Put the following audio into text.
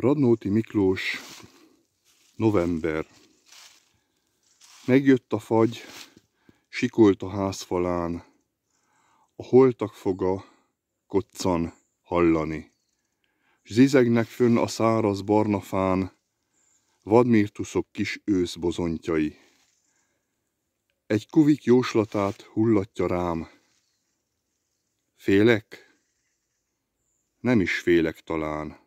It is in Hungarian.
Radnóti Miklós, november. Megjött a fagy, sikolt a házfalán, a holtak foga koccan hallani. zizegnek fönn a száraz barna fán, vadmirtuszok kis ősz bozontjai. Egy kuvik jóslatát hullatja rám. Félek? Nem is félek talán.